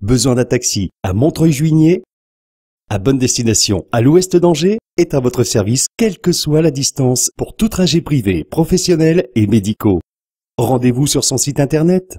Besoin d'un taxi à Montreuil-Juigné À bonne destination à l'ouest d'Angers est à votre service quelle que soit la distance pour tout trajet privé, professionnel et médicaux. Rendez-vous sur son site internet